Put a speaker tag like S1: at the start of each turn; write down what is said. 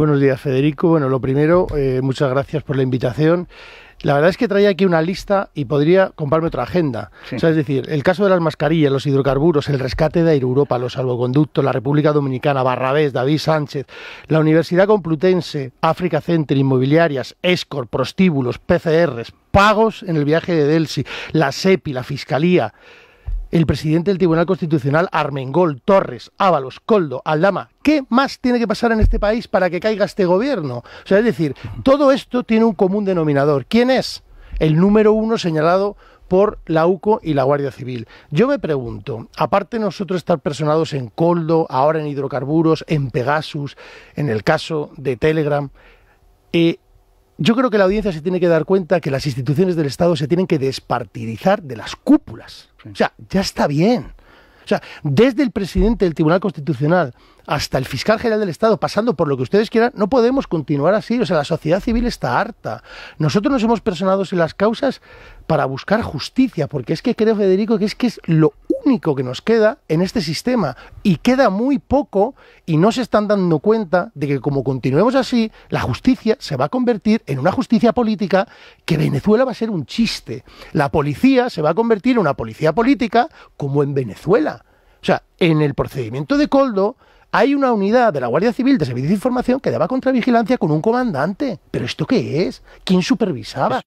S1: Buenos días, Federico. Bueno, lo primero, eh, muchas gracias por la invitación. La verdad es que traía aquí una lista y podría comprarme otra agenda. es decir, el caso de las mascarillas, los hidrocarburos, el rescate de Air Europa, los salvoconductos, la República Dominicana, Barrabés, David Sánchez, la Universidad Complutense, África Center, inmobiliarias, ESCOR, prostíbulos, PCRs, pagos en el viaje de Delsi, la SEPI, la Fiscalía el presidente del Tribunal Constitucional, Armengol, Torres, Ábalos, Coldo, Aldama. ¿Qué más tiene que pasar en este país para que caiga este gobierno? O sea, es decir, todo esto tiene un común denominador. ¿Quién es? El número uno señalado por la UCO y la Guardia Civil. Yo me pregunto, aparte de nosotros estar personados en Coldo, ahora en hidrocarburos, en Pegasus, en el caso de Telegram, eh, yo creo que la audiencia se tiene que dar cuenta que las instituciones del Estado se tienen que despartidizar de las cúpulas. O sea, ya está bien. O sea, desde el presidente del Tribunal Constitucional hasta el fiscal general del Estado, pasando por lo que ustedes quieran, no podemos continuar así. O sea, la sociedad civil está harta. Nosotros nos hemos personado en las causas para buscar justicia, porque es que creo, Federico, que es que es lo único que nos queda en este sistema y queda muy poco y no se están dando cuenta de que como continuemos así, la justicia se va a convertir en una justicia política que Venezuela va a ser un chiste. La policía se va a convertir en una policía política como en Venezuela. O sea, en el procedimiento de Coldo hay una unidad de la Guardia Civil de Servicio de Información que daba contravigilancia con un comandante. ¿Pero esto qué es? ¿Quién supervisaba?